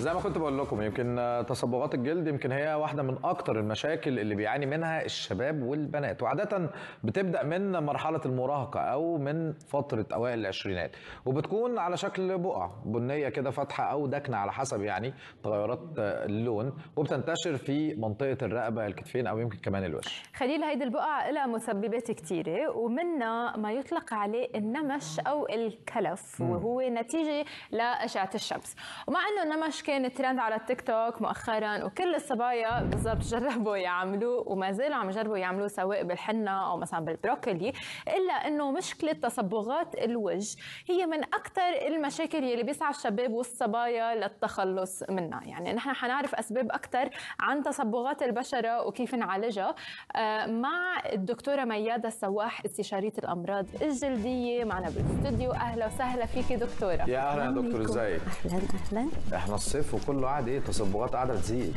زي ما كنت بقول لكم يمكن تصبغات الجلد يمكن هي واحده من اكتر المشاكل اللي بيعاني منها الشباب والبنات وعاده بتبدا من مرحله المراهقه او من فتره اوائل العشرينات وبتكون على شكل بقع بنيه كده فاتحه او دكنه على حسب يعني تغيرات آه، اللون وبتنتشر في منطقه الرقبه الكتفين او يمكن كمان الوش خليل هيدي البقع لها مسببات كثيره ومنها ما يطلق عليه النمش او الكلف وهو نتيجه لاشعه الشمس ومع انه النمش كان كان ترند على التيك توك مؤخرا وكل الصبايا بالضبط جربوا يعملوه وما زالوا عم يجربوا يعملوه سواء بالحنه او مثلا بالبروكلي الا انه مشكله تصبغات الوجه هي من اكثر المشاكل يلي بيسعى الشباب والصبايا للتخلص منها يعني نحن حنعرف اسباب اكثر عن تصبغات البشره وكيف نعالجها آه، مع الدكتوره مياده السواح استشاريه الامراض الجلديه معنا بالاستوديو اهلا وسهلا فيكي دكتوره يا اهلا دكتور ازيك اهلا اهلا احنا الصيف وكله قاعد ايه تصبغات قاعده تزيد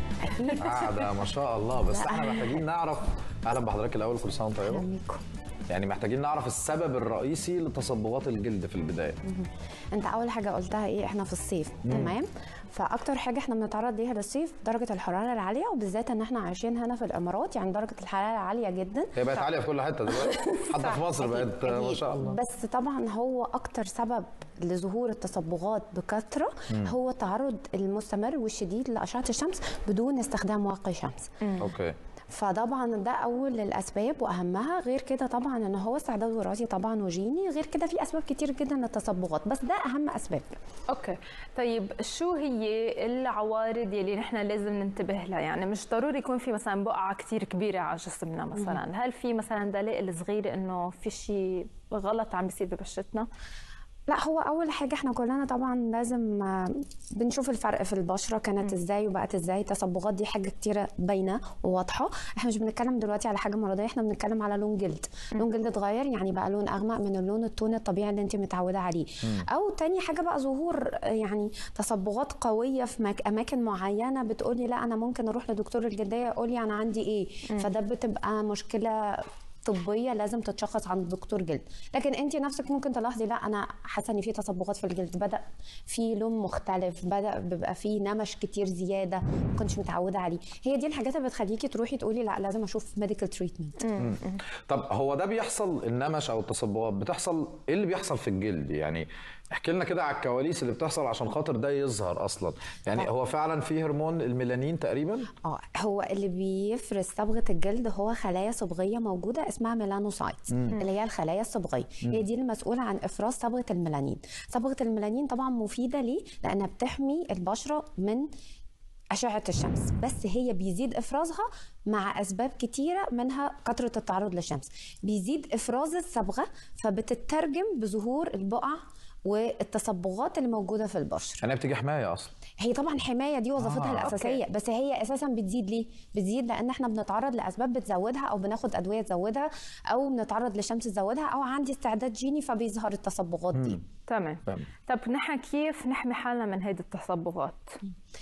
قاعده ما شاء الله بس احنا محتاجين نعرف اهلا بحضرتك الاول كل سنه وانت طيبه يعني محتاجين نعرف السبب الرئيسي لتصبغات الجلد في البدايه انت اول حاجه قلتها ايه احنا في الصيف تمام فاكتر حاجه احنا بنتعرض ليها للصيف درجه الحراره العاليه وبالذات ان احنا عايشين هنا في الامارات يعني درجه الحراره عاليه جدا هي بقت ف... عاليه في كل حته دلوقتي حتى في مصر بقت ما شاء الله بس طبعا هو اكتر سبب لظهور التصبغات بكثره هو التعرض المستمر والشديد لاشعه الشمس بدون استخدام واقي شمس اوكي فطبعا ده اول الاسباب واهمها غير كده طبعا ان هو استعداد وراثي طبعا وجيني غير كده في اسباب كتير جدا للتصبغات بس ده اهم اسباب اوكي طيب شو هي العوارض يلي نحن لازم ننتبه لها يعني مش ضروري يكون في مثلا بقعه كتير كبيره على جسمنا مثلا هل في مثلا دلائل صغيره انه في شيء غلط عم بيصير ببشرتنا لا هو اول حاجه احنا كلنا طبعا لازم آه، بنشوف الفرق في البشره كانت ازاي وبقت ازاي التصبغات دي حاجه كتيره باينه وواضحه احنا مش بنتكلم دلوقتي على حاجه مرضيه احنا بنتكلم على لون جلد لون جلد اتغير يعني بقى لون اغمق من اللون التون الطبيعي اللي انت متعوده عليه او تاني حاجه بقى ظهور آه، يعني تصبغات قويه في اماكن معينه بتقولي لا انا ممكن اروح لدكتور الجلديه يقول لي انا عندي ايه فده بتبقى مشكله طبيه لازم تتشخص عند دكتور جلد لكن انت نفسك ممكن تلاحظي لا انا حاسه ان في تصبغات في الجلد بدا في لون مختلف بدا بيبقى في نمش كتير زياده ما كنتش متعوده عليه هي دي الحاجات اللي بتخليكي تروحي تقولي لا لازم اشوف ميديكال تريتمنت طب هو ده بيحصل النمش او التصبغات بتحصل ايه اللي بيحصل في الجلد يعني احكي لنا كده على الكواليس اللي بتحصل عشان خاطر ده يظهر اصلا يعني آه. هو فعلا في هرمون الميلانين تقريبا اه هو اللي بيفرز صبغه الجلد هو خلايا صبغيه موجوده اسمها ميلانوسايت اللي هي الخلايا الصبغيه هي دي المسؤوله عن افراز صبغه الميلانين صبغه الميلانين طبعا مفيده ليه لانها بتحمي البشره من أشعة الشمس بس هي بيزيد إفرازها مع أسباب كتيرة منها كثرة التعرض للشمس بيزيد إفراز الصبغة فبتترجم بظهور البقع والتصبغات اللي موجوده في البشره يعني انا بتيجي حمايه اصلا هي طبعا حمايه دي وظيفتها آه، الاساسيه أوكي. بس هي اساسا بتزيد ليه بتزيد لان احنا بنتعرض لاسباب بتزودها او بناخد ادويه تزودها او بنتعرض لشمس تزودها او عندي استعداد جيني فبيظهر التصبغات دي تمام طب نحن كيف نحمي حالنا من هذه التصبغات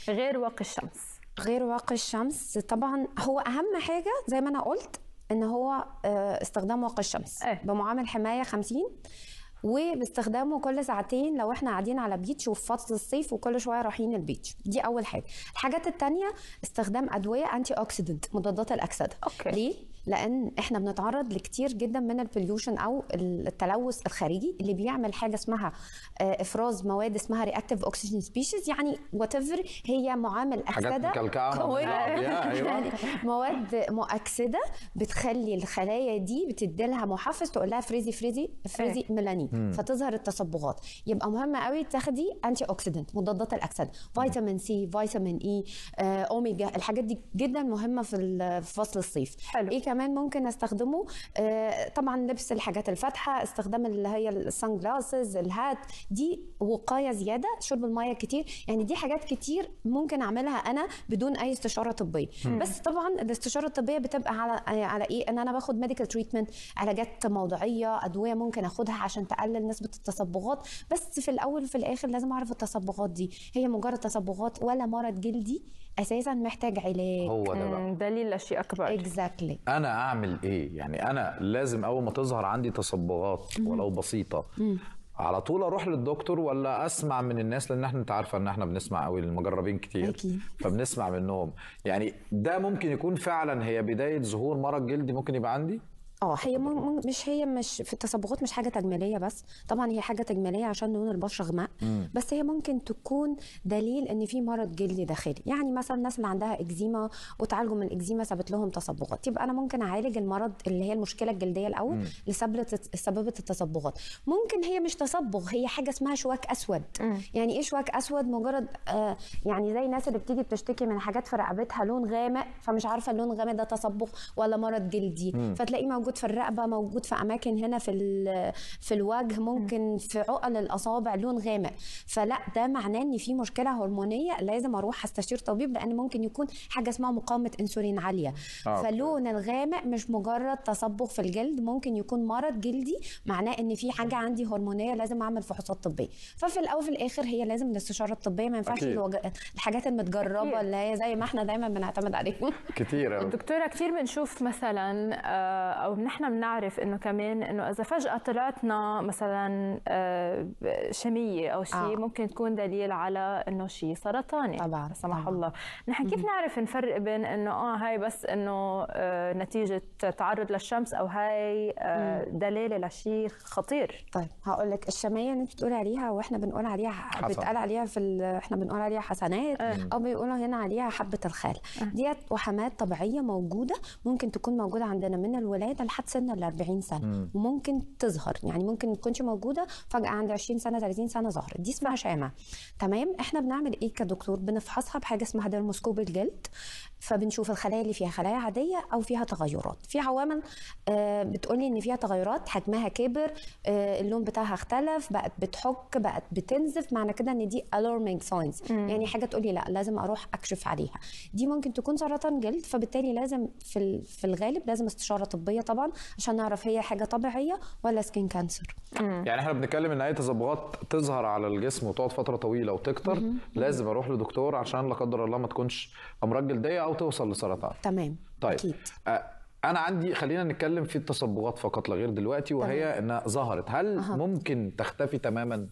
غير واقي الشمس غير واقي الشمس طبعا هو اهم حاجه زي ما انا قلت ان هو آه، استخدام واقي الشمس أيه. بمعامل حمايه 50 وباستخدامه كل ساعتين لو احنا قاعدين على بيتش وفي فصل الصيف وكل شويه رايحين البيتش دي اول حاجه الحاجات الثانيه استخدام ادويه انتي اوكسيدنت مضادات الاكسده أوكي. ليه لان احنا بنتعرض لكتير جدا من البوليوشن او التلوث الخارجي اللي بيعمل حاجه اسمها آه، افراز مواد اسمها رياكتيف اوكسجين سبيشيز يعني وات هي معامل اكسده حاجات أيوة. يعني مواد مؤكسده بتخلي الخلايا دي بتدي لها محفز تقول لها فريزي فريزي فريزي إيه. ميلانين فتظهر التصبغات يبقى مهم قوي تاخدي انتي اوكسيدنت مضادات الاكسده فيتامين سي فيتامين اي اوميجا الحاجات دي جدا مهمه في فصل الصيف حلو. ايه كمان ممكن استخدمه آه، طبعا لبس الحاجات الفاتحه استخدام اللي هي السان جلاسز الهات دي وقايه زياده شرب الميه كتير يعني دي حاجات كتير ممكن اعملها انا بدون اي استشاره طبيه بس طبعا الاستشاره الطبيه بتبقى على على ايه ان انا باخد ميديكال تريتمنت علاجات موضعيه ادويه ممكن اخدها عشان تقلل نسبه التصبغات بس في الاول وفي الاخر لازم اعرف التصبغات دي هي مجرد تصبغات ولا مرض جلدي اساسا محتاج علاج هو ده بقى دليل لشيء اكبر اكزاكتلي exactly. انا اعمل ايه يعني انا لازم اول ما تظهر عندي تصبغات ولو بسيطه على طول اروح للدكتور ولا اسمع من الناس لان احنا انت عارفه ان احنا بنسمع قوي المجربين كتير أكيد. فبنسمع منهم يعني ده ممكن يكون فعلا هي بدايه ظهور مرض جلدي ممكن يبقى عندي اه هي م... مش هي مش في التصبغات مش حاجه تجميليه بس طبعا هي حاجه تجميليه عشان لون البشره غماء بس هي ممكن تكون دليل ان في مرض جلدي داخلي يعني مثلا الناس اللي عندها اكزيما وتعالجوا من الاكزيما سابت لهم تصبغات يبقى انا ممكن اعالج المرض اللي هي المشكله الجلديه الاول اللي سببت سببت التصبغات ممكن هي مش تصبغ هي حاجه اسمها شواك اسود مم. يعني ايه شواك اسود مجرد آه يعني زي الناس اللي بتيجي بتشتكي من حاجات في رقبتها لون غامق فمش عارفه اللون الغامق ده تصبغ ولا مرض جلدي فتلاقيه موجود موجود في الرقبه موجود في اماكن هنا في في الوجه ممكن في عقل الاصابع لون غامق فلا ده معناه ان في مشكله هرمونيه لازم اروح استشير طبيب لان ممكن يكون حاجه اسمها مقاومه انسولين عاليه آه، فاللون الغامق مش مجرد تصبغ في الجلد ممكن يكون مرض جلدي معناه ان في حاجه عندي هرمونيه لازم اعمل فحوصات طبيه ففي الاول وفي الاخر هي لازم الاستشاره الطبيه ما ينفعش الوج... الحاجات المتجربه اللي هي زي ما احنا دايما بنعتمد عليها كتير دكتوره كتير بنشوف مثلا آه، او ونحن بنعرف انه كمان انه اذا فجاه طلعتنا مثلا آه، شميه او شيء آه. ممكن تكون دليل على انه شيء سرطاني طبعا لا سمح الله نحن كيف نعرف نفرق بين انه اه هاي بس انه آه، نتيجه تعرض للشمس او هاي آه، دلاله لشيء خطير طيب هقول لك الشميه اللي انت بتقولي عليها واحنا بنقول عليها حسن. بتقال عليها في ال... احنا بنقول عليها حسنات آه. او بيقولوا هنا عليها حبه الخال إيه. ديت وحمات طبيعيه موجوده ممكن تكون موجوده عندنا من الولاده لحد سن ال 40 سنه مم. وممكن تظهر يعني ممكن ما تكونش موجوده فجاه عند 20 سنه 30 سنه ظهرت دي اسمها شامه تمام احنا بنعمل ايه كدكتور بنفحصها بحاجه اسمها ديرموسكوب الجلد فبنشوف الخلايا اللي فيها خلايا عاديه او فيها تغيرات في عوامل آه، بتقول لي ان فيها تغيرات حجمها كبر آه، اللون بتاعها اختلف بقت بتحك بقت بتنزف معنى كده ان دي alarming signs مم. يعني حاجه تقول لي لا لازم اروح اكشف عليها دي ممكن تكون سرطان جلد فبالتالي لازم في في الغالب لازم استشاره طبيه طبعا عشان نعرف هي حاجه طبيعيه ولا سكين كانسر يعني احنا بنتكلم ان اي تظبطات تظهر على الجسم وتقعد فتره طويله وتكتر لازم اروح لدكتور عشان لا قدر الله ما تكونش امراض جلديه او توصل لسرطان تمام طيب أكيد. آه، انا عندي خلينا نتكلم في التصبغات فقط لا غير دلوقتي وهي تمام. انها ظهرت هل أه. ممكن تختفي تماما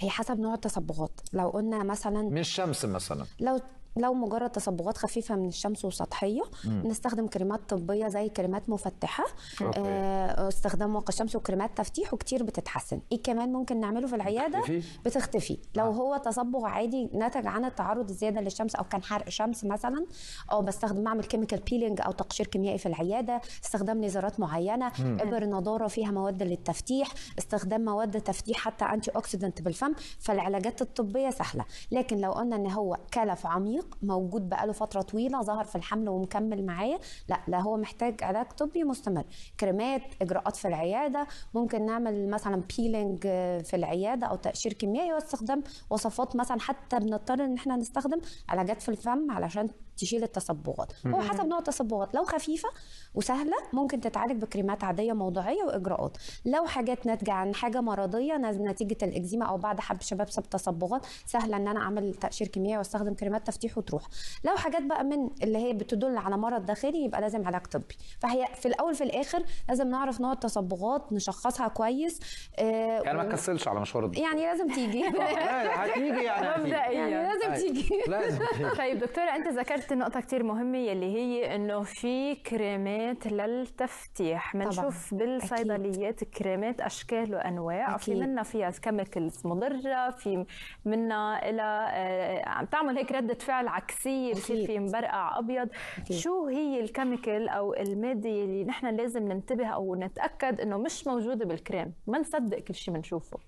هي حسب نوع التصبغات لو قلنا مثلا مش شمس مثلا لو لو مجرد تصبغات خفيفه من الشمس وسطحيه مم. نستخدم كريمات طبيه زي كريمات مفتحه أوكي. آه، استخدام واقي الشمس وكريمات تفتيح وكتير بتتحسن ايه كمان ممكن نعمله في العياده بتختفي, بتختفي. لو آه. هو تصبغ عادي نتج عن التعرض الزياده للشمس او كان حرق شمس مثلا او بستخدم اعمل كيميكال بيلينج او تقشير كيميائي في العياده استخدام ليزرات معينه مم. ابر نضاره فيها مواد للتفتيح استخدام مواد تفتيح حتى انتي اوكسيدنت بالفم فالعلاجات الطبيه سهله لكن لو قلنا ان هو كلف عميق عميق موجود بقاله فتره طويله ظهر في الحمل ومكمل معايا لا لا هو محتاج علاج طبي مستمر كريمات اجراءات في العياده ممكن نعمل مثلا بيلينج في العياده او تقشير كيميائي واستخدام وصفات مثلا حتى بنضطر ان احنا نستخدم علاجات في الفم علشان تشيل التصبغات هو حسب نوع التصبغات لو خفيفه وسهله ممكن تتعالج بكريمات عاديه موضعيه واجراءات لو حاجات ناتجه عن حاجه مرضيه نتيجه الاكزيما او بعد حب شباب سبب تصبغات سهله ان انا اعمل تقشير كيميائي واستخدم كريمات تفتيح وتروح لو حاجات بقى من اللي هي بتدل على مرض داخلي يبقى لازم علاج طبي فهي في الاول في الاخر لازم نعرف نوع التصبغات نشخصها كويس آه يعني ما تكسلش على مشوار الدكتور يعني لازم تيجي هتيجي يعني مبدئيا يعني لازم طيب. تيجي لازم طيب دكتوره انت ذكرت ذكرت نقطة كتير مهمة يلي هي إنه في كريمات للتفتيح بنشوف بالصيدليات أكيد. كريمات أشكال وأنواع أكيد. في منها فيها كيميكلز مضرة في منها إلى آه، عم تعمل هيك ردة فعل عكسية بصير في مبرقع أبيض أكيد. شو هي الكيميكال أو المادة اللي نحن لازم ننتبه أو نتأكد إنه مش موجودة بالكريم ما نصدق كل شيء بنشوفه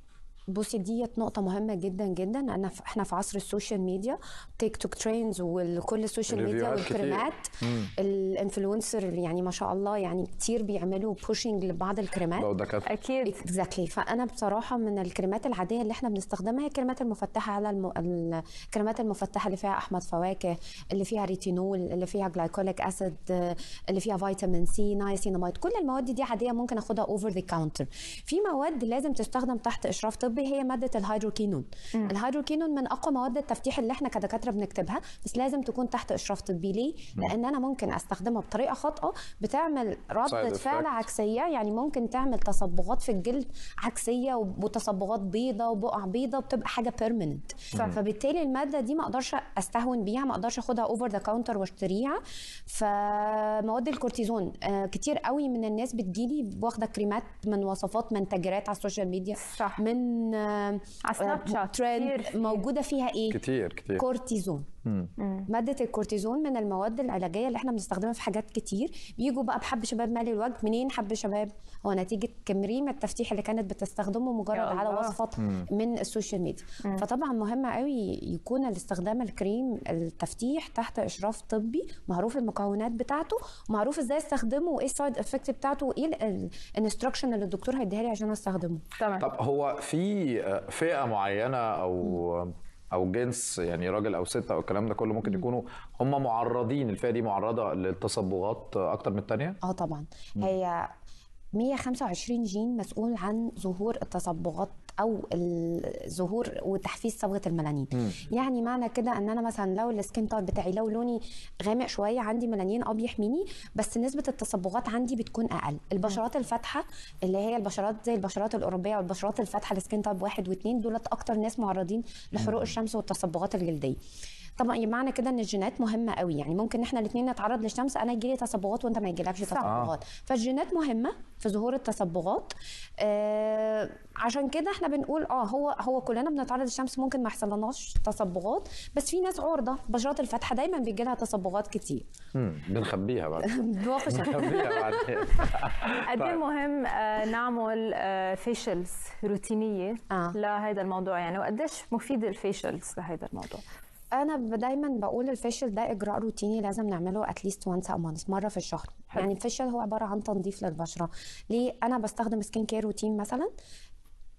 بصي ديت نقطه مهمه جدا جدا انا احنا في عصر السوشيال ميديا تيك توك ترينز وكل السوشيال ميديا والكريمات الانفلونسر يعني ما شاء الله يعني كتير بيعملوا بوشنج لبعض الكريمات اكيد اكزاكتلي فانا بصراحه من الكريمات العاديه اللي احنا بنستخدمها هي الكريمات المفتحه على الم... الكريمات المفتحه اللي فيها احمض فواكه اللي فيها ريتينول اللي فيها جلايكوليك اسيد اللي فيها فيتامين سي نايسينامايد كل المواد دي عاديه ممكن اخدها اوفر ذا كاونتر في مواد لازم تستخدم تحت اشراف طبي الطبي هي ماده الهيدروكينون الهيدروكينون من اقوى مواد التفتيح اللي احنا كدكاتره بنكتبها بس لازم تكون تحت اشراف طبي ليه لان انا ممكن استخدمها بطريقه خاطئه بتعمل ردة فعل عكسيه يعني ممكن تعمل تصبغات في الجلد عكسيه وتصبغات بيضه وبقع بيضه بتبقى حاجه بيرمننت فبالتالي الماده دي ما اقدرش استهون بيها ما اقدرش اخدها اوفر ذا كاونتر واشتريها فمواد الكورتيزون آه، كتير قوي من الناس بتجيلي واخده كريمات من وصفات من تاجرات على السوشيال ميديا صح. من على سناب آه، شات موجوده فيها ايه كتير كتير كورتيزون ماده الكورتيزون من المواد العلاجيه اللي احنا بنستخدمها في حاجات كتير بيجوا بقى بحب شباب مالي الوجه منين حب شباب هو نتيجه كمريم التفتيح اللي كانت بتستخدمه مجرد على وصفه من السوشيال ميديا فطبعا مهم قوي يكون الاستخدام الكريم التفتيح تحت اشراف طبي معروف المكونات بتاعته معروف ازاي استخدمه وايه السايد افكت بتاعته وايه الانستراكشن اللي الدكتور هيديها لي عشان استخدمه تمام طب هو في فئه معينه او او جنس يعني راجل او ست او الكلام ده كله ممكن يكونوا هم معرضين الفئه دي معرضه للتصبغات اكتر من الثانيه اه طبعا هي 125 جين مسؤول عن ظهور التصبغات او ظهور وتحفيز صبغه الميلانين يعني معنى كده ان انا مثلا لو السكين تايب بتاعي لو لوني غامق شويه عندي ميلانين اه بيحميني بس نسبه التصبغات عندي بتكون اقل البشرات الفاتحه اللي هي البشرات زي البشرات الاوروبيه والبشرات الفاتحه السكين تايب واحد واثنين دولت اكتر ناس معرضين لحروق الشمس والتصبغات الجلديه طبعا معنى كده ان الجينات مهمه قوي يعني ممكن احنا الاثنين نتعرض للشمس انا يجي لي تصبغات وانت ما يجيلكش تصبغات فالجينات مهمه في ظهور التصبغات آه عشان كده احنا بنقول اه هو هو كلنا بنتعرض للشمس ممكن ما يحصلناش تصبغات بس في ناس عرضه بشرات الفاتحه دايما بيجي لها تصبغات كتير بنخبيها بعد بنخبيها بعد قد ايه طيب. مهم آه نعمل آه فيشلز روتينيه آه. لهذا الموضوع يعني وقديش مفيد الفيشلز لهذا الموضوع انا دايما بقول الفيشل ده اجراء روتيني لازم نعمله اتليست وانس ا مانث مره في الشهر يعني الفيشل هو عباره عن تنظيف للبشره ليه انا بستخدم سكين كير روتين مثلا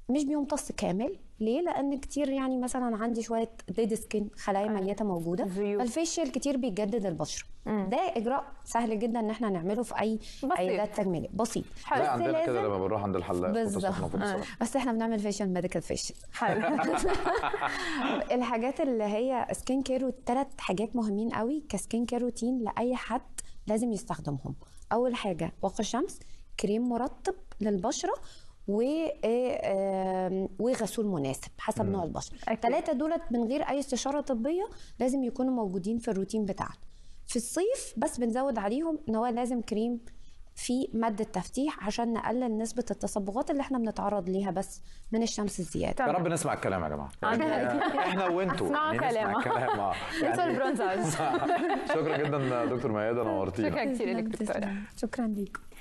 مش بيمتص كامل ليه لان كتير يعني مثلا عندي شويه ديد سكين خلايا أيوة. ميته موجوده الفيشل كتير بيجدد البشره ده اجراء سهل جدا ان احنا نعمله في اي عيادات تجميليه بسيط حلو بس عندنا كده لما بنروح عند الحلاق بالظبط آه. بس احنا بنعمل فيشل ميديكال فيشل حلو الحاجات اللي هي سكين كير والتلات حاجات مهمين قوي كسكين كير روتين لاي حد لازم يستخدمهم اول حاجه واقي الشمس كريم مرطب للبشره و آه، وغسول مناسب حسب نوع البشره الثلاثه دولت من غير اي استشاره طبيه لازم يكونوا موجودين في الروتين بتاعنا في الصيف بس بنزود عليهم ان هو لازم كريم في مادة تفتيح عشان نقلل نسبة التصبغات اللي احنا بنتعرض ليها بس من الشمس الزيادة يا رب نسمع الكلام يا جماعة آه، يعني احنا وانتوا يعني نسمع كلام كلام آه، يعني شكرا جدا دكتور ميادة نورتينا شكرا كتير لك دكتورة شكرا ليكم